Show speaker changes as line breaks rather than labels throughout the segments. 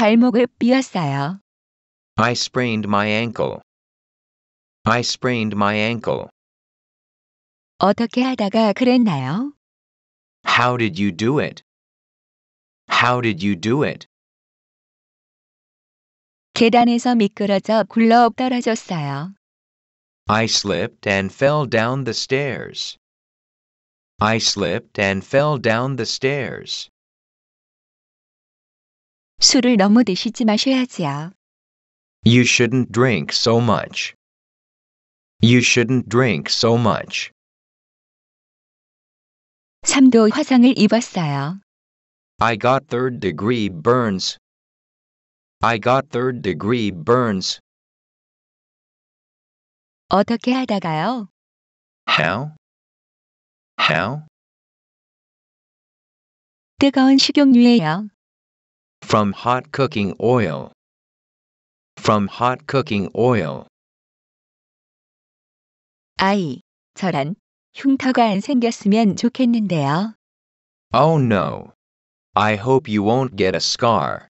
발목을 삐었어요.
I sprained my ankle. I sprained my ankle.
어떻게 하다가 그랬나요?
How did you do it? How did you do it?
계단에서 미끄러져 굴러 떨어졌어요.
I slipped and fell down the stairs. I slipped and fell down the stairs. 술을
너무 드시지 마셔야지요.
You shouldn't drink so much. You shouldn't drink so much.
삼도 화상을 입었어요.
I got third degree burns. I got third degree burns.
어떻게 하다가요?
How? How?
뜨거운 식용유예요.
from hot cooking oil from hot cooking oil
아이, 저란 흉터가 안 생겼으면 좋겠는데요.
Oh no. I hope you won't get a scar.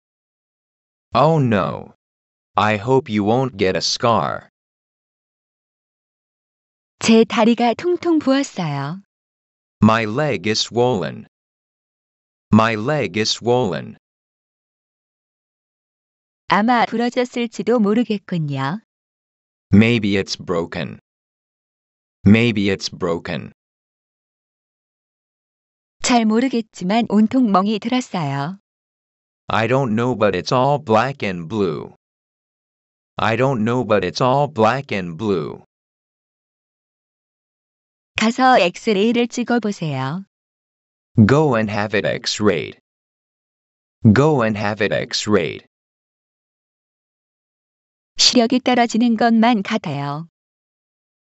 Oh no. I hope you won't get a scar.
제 다리가 통통 부었어요.
My leg is swollen. My leg is swollen.
아마 부러졌을지도 모르겠군요.
Maybe it's broken. Maybe it's broken.
잘 모르겠지만 온통 멍이 들었어요.
I don't know but it's all black and blue. I don't know but it's all black and blue.
가서 엑스레이를 찍어 보세요.
Go and have it x-rayed. Go and have it x-rayed.
시력이 떨어지는 것만 같아요.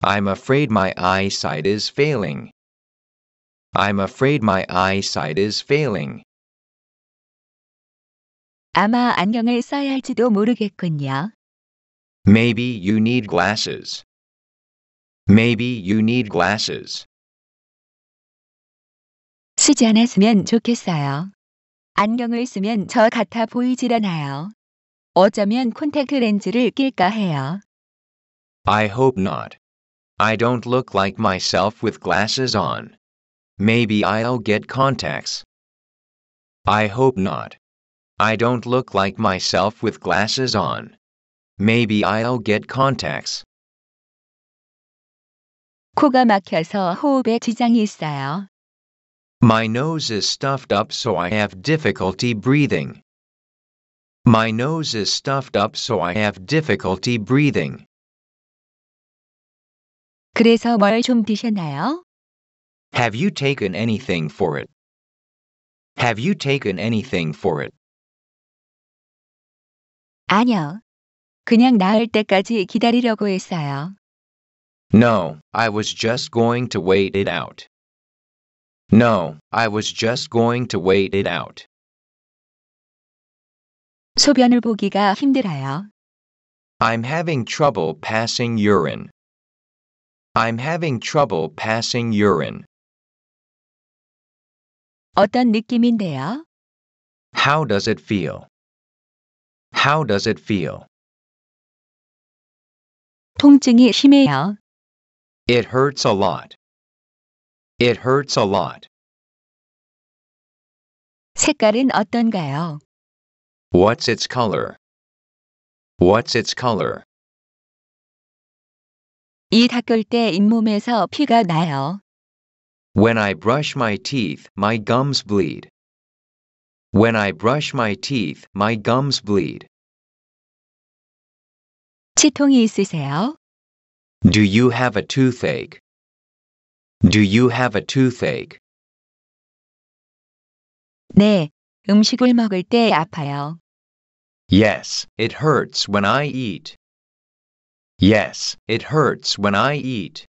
I'm afraid my eyesight is failing. I'm afraid my eyesight is failing.
아마 안경을 써야 할지도 모르겠군요.
Maybe you need glasses. Maybe you need glasses.
쓰지 않았으면 좋겠어요. 안경을 쓰면 저 같아 보이질 않아요. 어쩌면 콘택트 렌즈를 낄까 해요.
I hope not. I don't look like myself with glasses on. Maybe I'll get contacts. I hope not. I don't look like myself with glasses on. Maybe I'll get contacts.
코가 막혀서 호흡에 지장이 있어요.
My nose is stuffed up so I have difficulty breathing. My nose is stuffed up so I have difficulty breathing.
그래서 드셨나요?
Have you taken anything for it? Have you taken anything for it?
아니요. 그냥 나을 때까지 기다리려고 했어요.
No, I was just going to wait it out. No, I was just going to wait it out.
소변을 보기가 힘들어요.
I'm having trouble passing urine. I'm having trouble passing urine.
어떤 느낌인데요?
How does it feel? How does it feel? 통증이 심해요. It hurts a lot. It hurts a lot.
색깔은 어떤가요?
What's its color? What's its color?
이 닦을 때 잇몸에서 피가 나요.
When I brush my teeth, my gums bleed. When I brush my teeth, my gums bleed.
치통이 있으세요?
Do you have a toothache? Do you have a toothache?
네, 음식을 먹을 때 아파요.
Yes, it hurts when I eat. Yes, it hurts when I eat.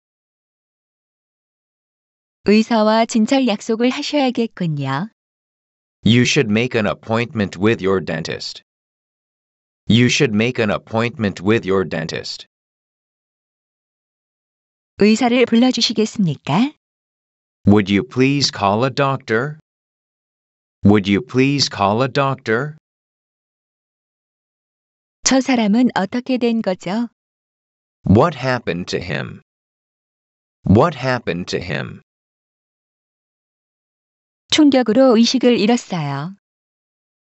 의사와 진찰 약속을 하셔야겠군요.
You should make an appointment with your dentist. You should make an appointment with your dentist.
의사를 불러주시겠습니까?
Would you please call a doctor? Would you please call a doctor?
저 사람은 어떻게 된 거죠?
What happened to him? What happened to him?
충격으로 의식을 잃었어요.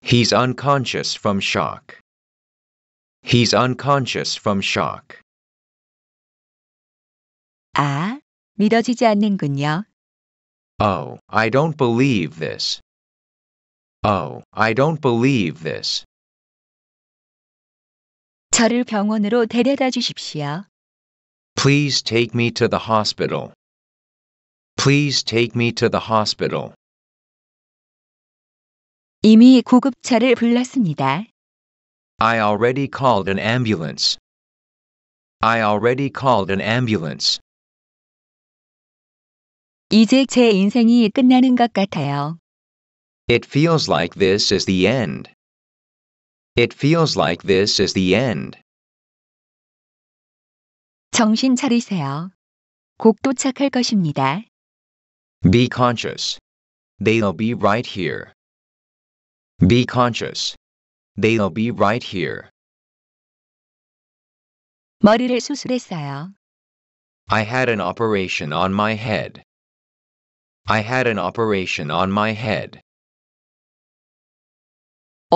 He's unconscious from shock. He's unconscious from shock. 아,
믿어지지 않는군요.
Oh, I don't believe this. Oh, I don't believe this.
저를 병원으로 데려다 주십시오.
Please take me to the hospital. Please take me to the hospital.
이미 구급차를 불렀습니다.
I already called an ambulance. I already called an ambulance.
이제 제 인생이 끝나는 것 같아요.
It feels like this is the end. It feels like this is the end.
정신 차리세요. 곧 도착할 것입니다.
Be conscious. They'll be right here. Be conscious. They'll be right here.
머리를 수술했어요.
I had an operation on my head. I had an operation on my head.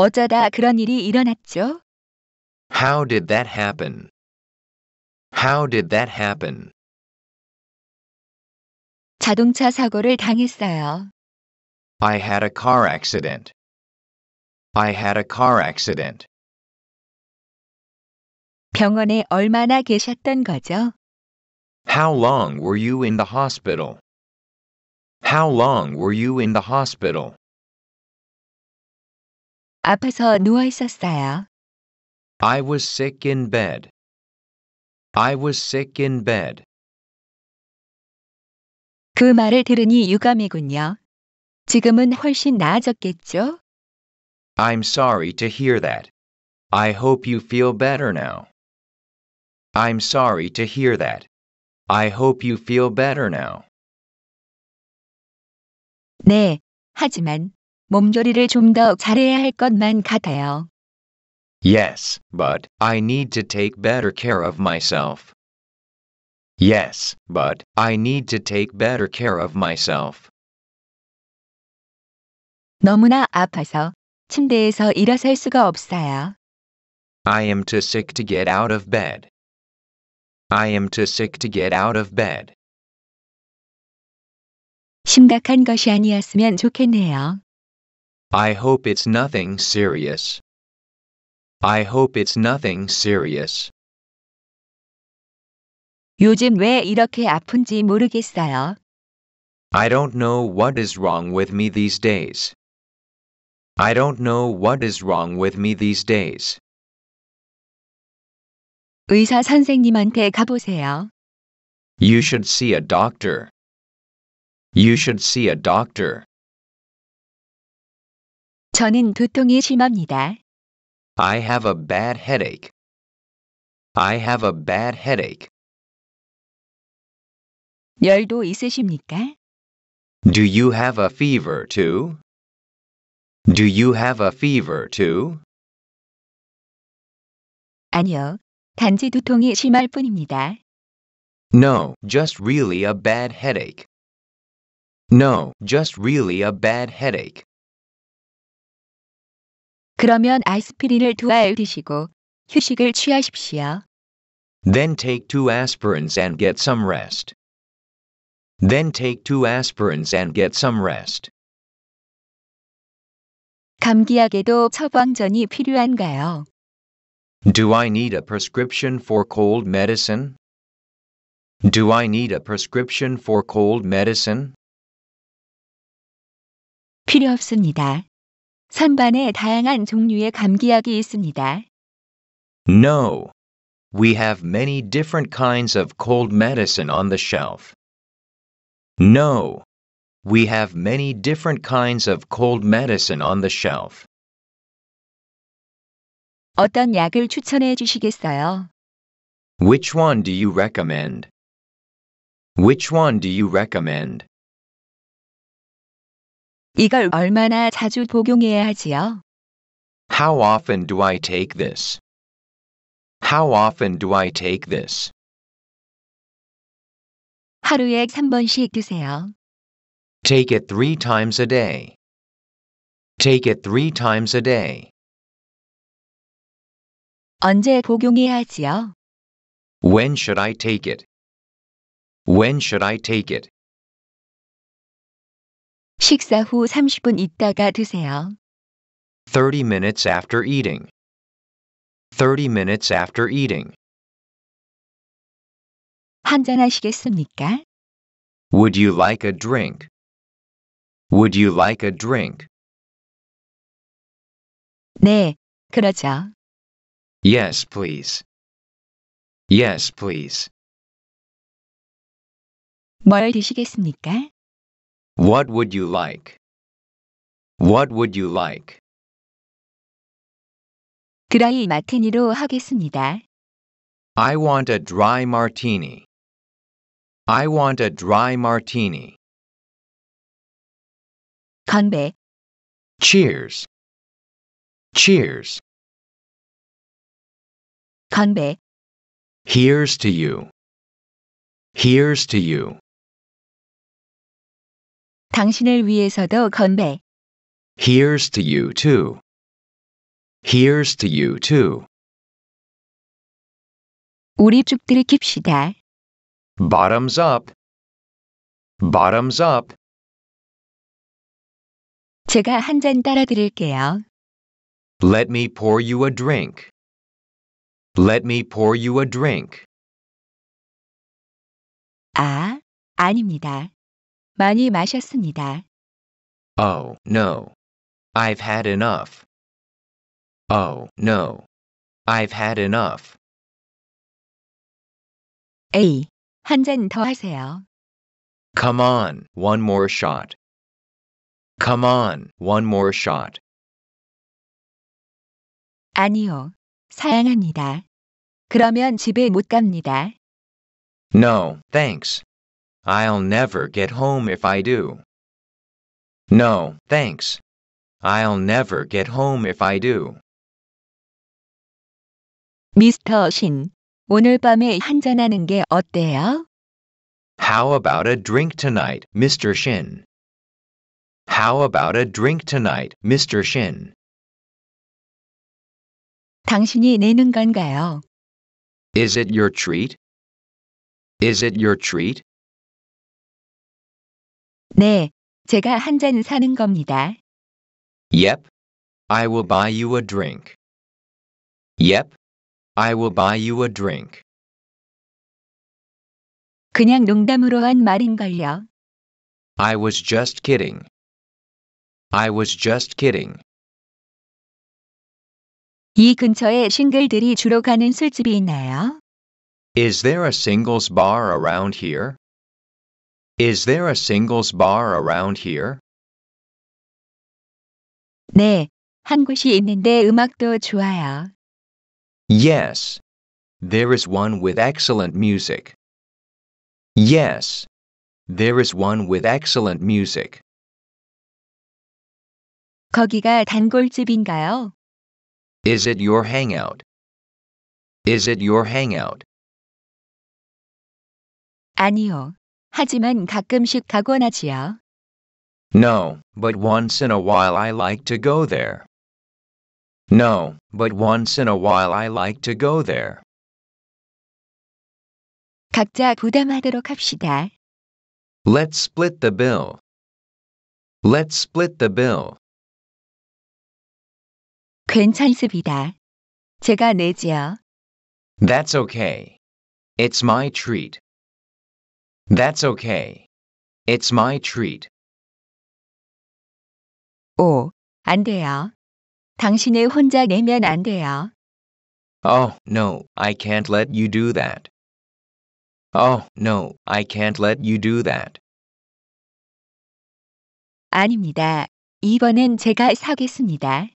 어쩌다 그런 일이 일어났죠?
How did that happen? How did that happen?
자동차 사고를 당했어요.
I had a car accident. I had a car accident.
병원에 얼마나 계셨던 거죠?
How long were you in the hospital? How long were you in the hospital?
아파서 누워 있었어요.
I was sick in bed. I was sick in bed.
그 말을 들으니 유감이군요. 지금은 훨씬 나아졌겠죠?
I'm sorry to hear that. I hope you feel better now. I'm sorry to hear that. I hope you feel better now.
네, 하지만 몸조리를 좀 잘해야 할 것만 같아요.
Yes, but I need to take better care of myself. Yes, but I need to take better care of myself.
너무나 아파서 침대에서 일어설 수가 없어요.
I am too sick to get out of bed. I am too sick to get out of bed.
심각한 것이 아니었으면 좋겠네요.
I hope it's nothing serious. I hope it's nothing serious.
요즘 왜 이렇게 아픈지 모르겠어요.
I don't know what is wrong with me these days. I don't know what is wrong with me these days.
의사 선생님한테 가보세요.
You should see a doctor. You should see a doctor.
저는 두통이 심합니다.
I have a bad headache. I have a bad headache.
열도 있으십니까?
Do you have a fever too? Do you have a fever too?
아니요. 단지 두통이 심할 뿐입니다.
No, just really a bad headache. No, just really a bad headache.
그러면 아스피린을 두 드시고 휴식을 취하십시오.
Then take two aspirins and get some rest. Then take two aspirins and get some rest.
감기약에도 처방전이 필요한가요?
Do I need a prescription for cold medicine? Do I need a prescription for cold medicine?
필요 없습니다. 선반에 다양한 종류의 감기약이 있습니다.
No. We have many different kinds of cold medicine on the shelf. No. We have many different kinds of cold medicine on the shelf.
어떤 약을 추천해 주시겠어요?
Which one do you recommend? Which one do you recommend?
이걸 얼마나 자주 복용해야 하지요?
How often do I take this? How often do I take this?
하루에 3번씩 드세요.
Take it three times a day. Take it three times a day.
언제 복용해야 하지요?
When should I take it? When should I take it?
식사 후 30분 있다가 드세요.
30 minutes after eating. 30 minutes after eating.
한잔 하시겠습니까?
Would you like a drink? Would you like a drink?
네, 그러죠.
Yes, please. Yes, please.
뭘 드시겠습니까?
What would you like? What would you like?
드라이 마티니로 하겠습니다.
I want a dry martini. I want a dry martini. 건배. Cheers. Cheers. 건배. Here's to you. Here's to you.
당신을 위해서도 건배.
Here's to you too. Here's to you too.
우리 쭉들이깁시다
Bottoms up. Bottoms up.
제가 한 잔 따라 드릴게요.
Let me pour you a drink. Let me pour you a drink. 아,
아닙니다. 많이 마셨습니다.
Oh, no. I've had enough. Oh, no. I've had enough.
A. 한잔 더 하세요.
Come on, one more shot. Come on, one more shot.
아니요. 사양합니다. 그러면 집에 못 갑니다.
No, thanks. I'll never get home if I do. No, thanks. I'll never get home if I do.
미스터 신, 오늘 밤에 한잔하는 게 어때요?
How about a drink tonight, Mr. Shin? How about a drink tonight, Mr. Shin?
당신이 내는 건가요?
Is it your treat? Is it your treat?
네, 제가 한 잔 사는 겁니다.
Yep, I will buy you a drink. Yep, I will buy you a drink.
그냥 농담으로 한 말인걸요.
I was just kidding. I was just kidding.
이 근처에 싱글들이 주로 가는 술집이 있나요?
Is there a singles bar around here? Is there a singles bar around here?
네, 한 곳이 있는데 음악도 좋아요.
Yes, there is one with excellent music. Yes, there is one with excellent music.
거기가 단골집인가요?
Is it your hangout? Is it your hangout?
아니요. 하지만 가끔씩
No, but once in a while I like to go there. No, but once in a while I like to go there.
각자 부담하도록 합시다.
Let's split the bill. Let's split the bill.
괜찮습니다. 제가 내지요.
That's okay. It's my treat. That's okay. It's my treat. 오,
안 돼요. 당신을 혼자 내면 안 돼요.
Oh, no, I can't let you do that. Oh, no, I can't let you do that.
아닙니다. 이번엔 제가 사겠습니다.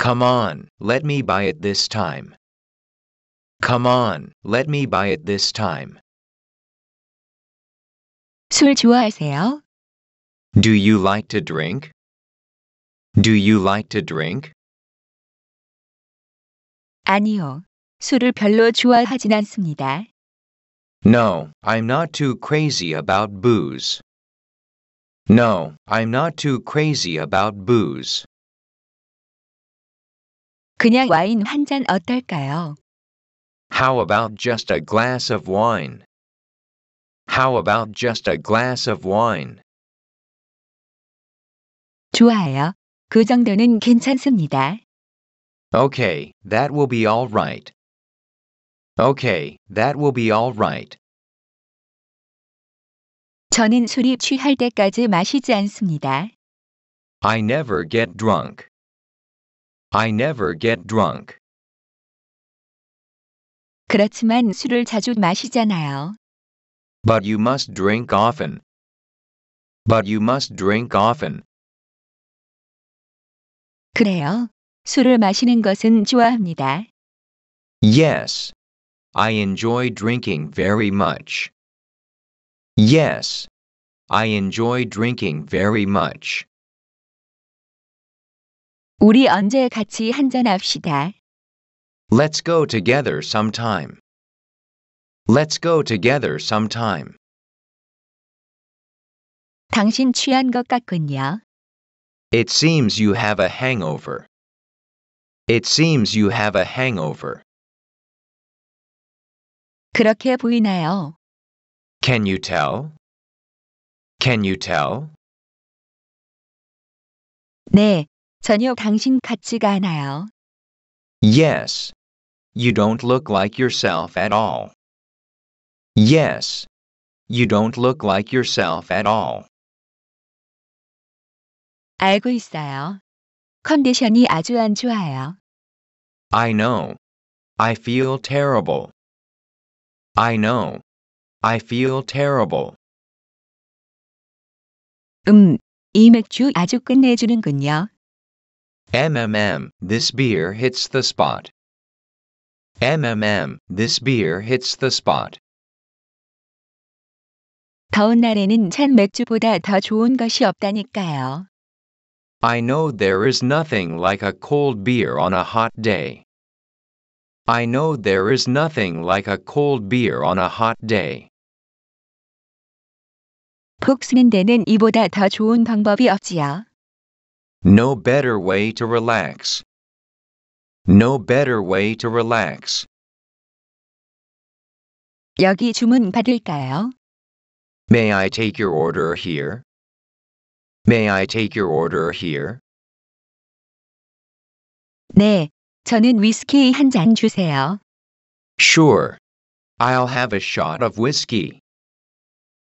Come on, let me buy it this time. Come on, let me buy it this time.
술 좋아하세요?
Do you like to drink? Do you like to drink?
아니요. 술을 별로 좋아하진 않습니다.
No, I'm not too crazy about booze. No, I'm not too crazy about booze.
그냥 와인 한 잔 어떨까요?
How about just a glass of wine? How about just a glass of wine?
좋아요. 그 정도는 괜찮습니다.
Okay, that will be all right. Okay, that will be all right.
저는 술이 취할 때까지 마시지 않습니다.
I never get drunk. I never get drunk.
그렇지만 술을 자주 마시잖아요.
But you must drink often. But you must drink often.
그래요. 술을 마시는 것은 좋아합니다.
Yes. I enjoy drinking very much. Yes. I enjoy drinking very much.
우리 언제 같이 한잔 합시다.
Let's go together sometime. Let's go together sometime.
당신 취한 것 같군요.
It seems you have a hangover. It seems you have a hangover.
그렇게 보이나요?
Can you tell? Can you tell?
네, 전혀 당신 같지가 않아요.
Yes. You don't look like yourself at all. Yes. You don't look like yourself at all.
알고 있어요. 컨디션이 아주 안 좋아요.
I know. I feel terrible. I know. I feel terrible.
음, 이 맥주 아주 끝내주는군요.
MMM, this beer hits the spot. MMM, this beer hits the spot.
더운 날에는 찬 맥주보다 더 좋은 것이 없다니까요.
I know there is nothing like a cold beer on a hot day. I know there is nothing like a cold beer on a hot day.
푹 쓰는 데는 이보다 더 좋은 방법이 없지요.
No better way to relax. No better way to relax.
여기 주문 받을까요?
May I take your order here? May I take your order here?
네, 저는 위스키 한 잔 주세요.
Sure. I'll have a shot of whiskey.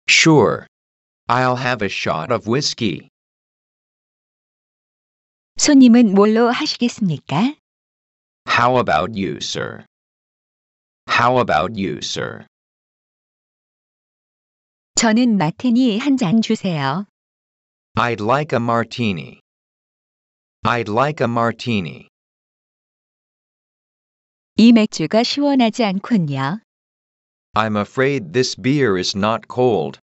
Sure. I'll have a shot of whiskey.
손님은 뭘로 하시겠습니까?
How about you, sir? How about you, sir?
저는 잔 주세요.
I'd like a martini. I'd like a martini.
이 맥주가 시원하지 않군요.
I'm afraid this beer is not cold.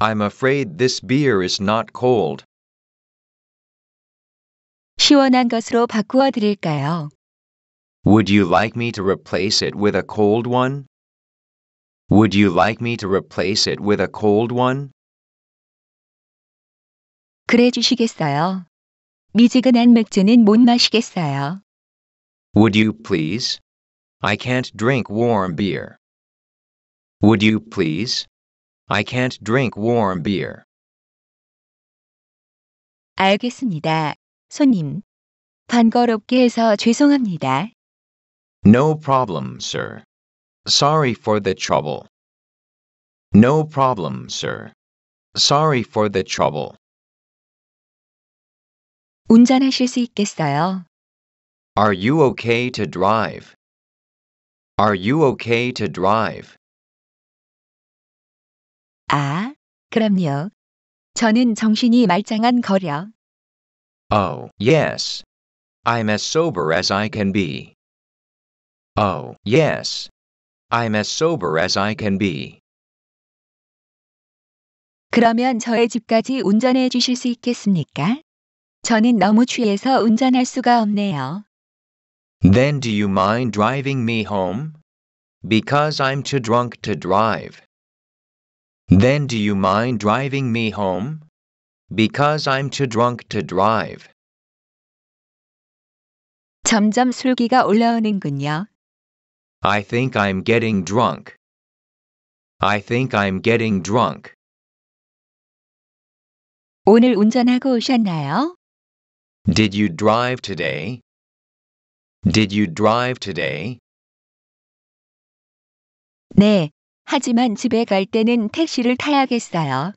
I'm afraid this beer is not cold.
시원한 것으로 바꾸어 드릴까요?
Would you like me to replace it with a cold one? Would you like me to replace it with a cold one?
그래 주시겠어요? 미지근한 맥주는 못 마시겠어요.
Would you please? I can't drink warm beer. Would you please? I can't drink warm beer.
알겠습니다. 손님. 번거롭게 해서 죄송합니다.
No problem, sir. Sorry for the trouble. No problem, sir. Sorry for the trouble.
운전하실 수 있겠어요?
Are you okay to drive? Are you okay to drive? 아,
그럼요. 저는 정신이 말짱한 거려.
Oh, yes. I'm as sober as I can be. Oh, yes. I'm as sober as I can be.
그러면 저의 집까지 운전해 주실 수 있겠습니까? 저는 너무 취해서 운전할 수가 없네요.
Then do you mind driving me home? Because I'm too drunk to drive. Then do you mind driving me home? Because I'm too drunk to drive.
점점 술기가 올라오는군요.
I think I'm getting drunk. I think I'm getting drunk.
오늘 운전하고 오셨나요?
Did you drive today? Did you drive today?
네. 하지만 집에 갈 때는 택시를 타야겠어요.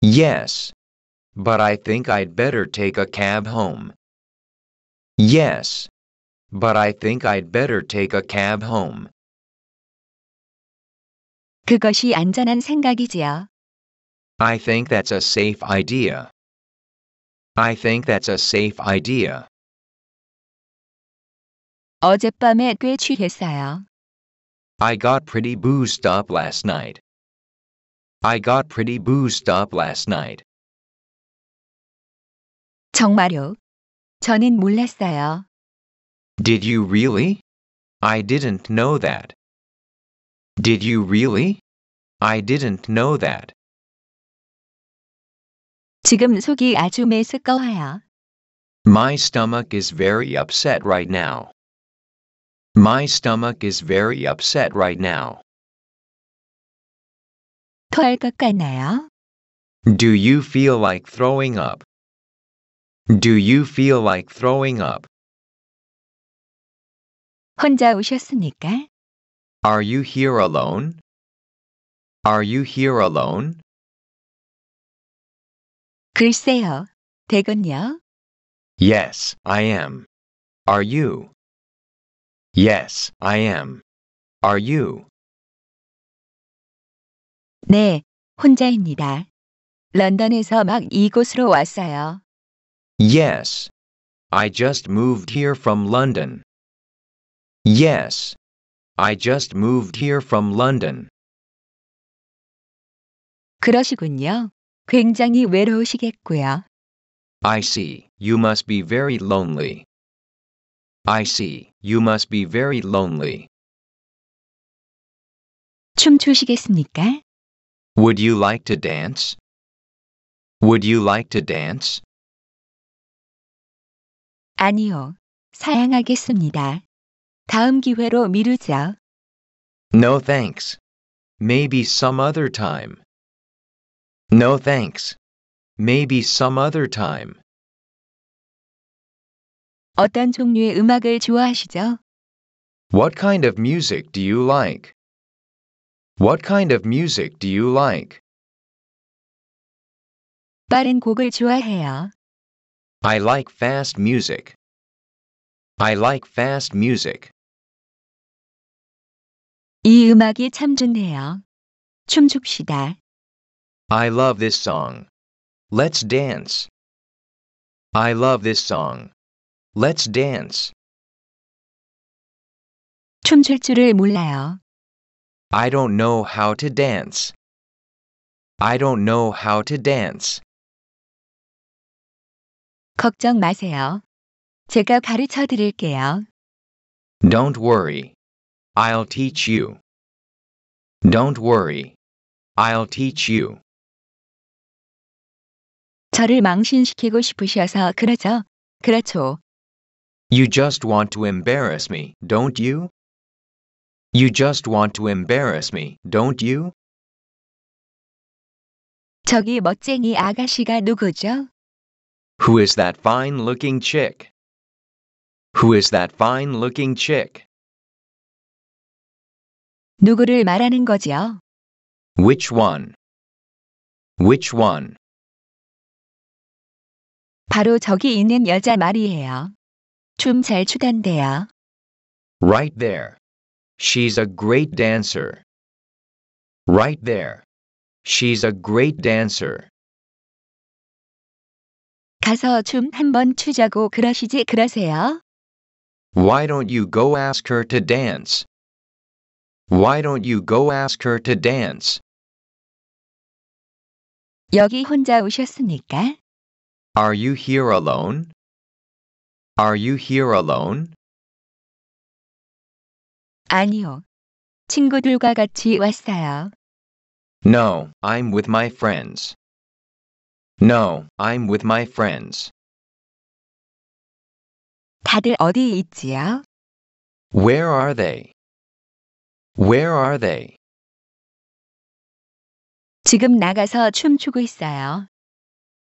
Yes. But I think I'd better take a cab home. Yes but I think I'd better take a cab home.
그것이 안전한 생각이지요.
I think that's a safe idea. I think that's a safe idea.
어젯밤에 꽤 취했어요.
I got pretty boozed up last night. I got pretty boozed up last night.
정말요? 저는 몰랐어요.
Did you really? I didn't know that. Did you really? I didn't know that.
지금 속이 아주 메스꺼워요.
My stomach is very upset right now. My stomach is very upset right now.
토할 것 같나요?
Do you feel like throwing up? Do you feel like throwing up?
혼자 오셨습니까?
Are you here alone? Are you here alone?
글쎄요. 되군요.
Yes, I am. Are you? Yes, I am. Are you?
네, 혼자입니다. 런던에서 막 이곳으로 왔어요.
Yes. I just moved here from London. Yes. I just moved here from London.
그러시군요. 굉장히 외로우시겠고요.
I see. You must be very lonely. I see. You must be very lonely.
춤추시겠습니까?
Would you like to dance? Would you like to dance?
아니요. 사양하겠습니다. 다음 기회로 미루자.
No thanks. Maybe some other time. No thanks. Maybe some other time.
어떤 종류의 음악을 좋아하시죠?
What kind of music do you like? What kind of music do you like?
빠른 곡을 좋아해요.
I like fast music. I like fast music.
이 음악이 참 좋네요. 춤춥시다.
I love this song. Let's dance. I love this song. Let's dance.
춤출 줄을 몰라요.
I don't know how to dance. I don't know how to dance.
걱정 마세요. 제가 가르쳐 드릴게요.
Don't worry. I'll teach you. Don't worry. I'll teach you.
저를 망신시키고 싶으셔서 그러죠. 그렇죠.
You just want to embarrass me, don't you? You just want to embarrass me, don't you?
저기 멋쟁이 아가씨가 누구죠?
Who is that fine looking chick? Who is that fine looking chick?
누구를 말하는 거지요?
Which one? Which one?
바로 저기 있는 여자 말이에요. 춤 잘 추던데요.
Right there. She's a great dancer. Right there. She's a great dancer.
가서 춤 한번 추자고 그러시지 그러세요?
Why don't you go ask her to dance? Why don't you go ask her to dance?
여기 혼자 오셨습니까?
Are you here alone? Are you here alone?
아니요. 친구들과 같이 왔어요.
No, I'm with my friends. No, I'm with my friends.
다들 어디 있지요?
Where are they? Where are they?
지금 나가서 춤추고 있어요.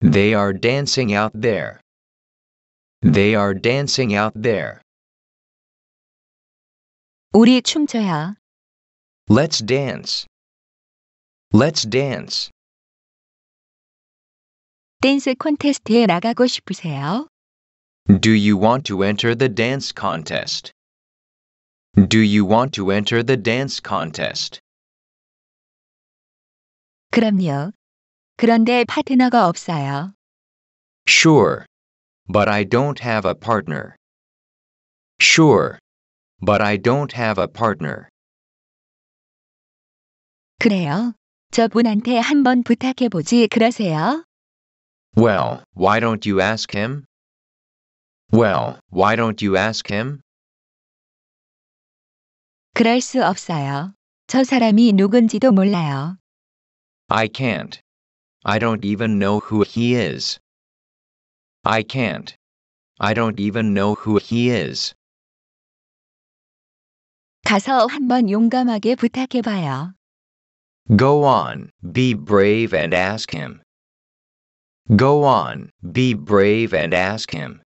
They are dancing out there. They are dancing out there.
우리 춤춰요.
Let's dance. Let's dance.
댄스 콘테스트에 나가고 싶으세요?
Do you want to enter the dance contest? Do you want to enter the dance contest?
그럼요. 그런데 파트너가 없어요.
Sure, but I don't have a partner. Sure, but I don't have a partner.
그래요. 저분한테 한번 부탁해 보지 그러세요.
Well, why don't you ask him? Well, why don't you ask him?
그럴 수 없어요. 저 사람이 누군지도 몰라요.
I can't. I don't even know who he is. I can't. I don't even know who he is.
가서 한번 용감하게 부탁해봐요.
Go on, be brave and ask him. Go on, be brave and ask him.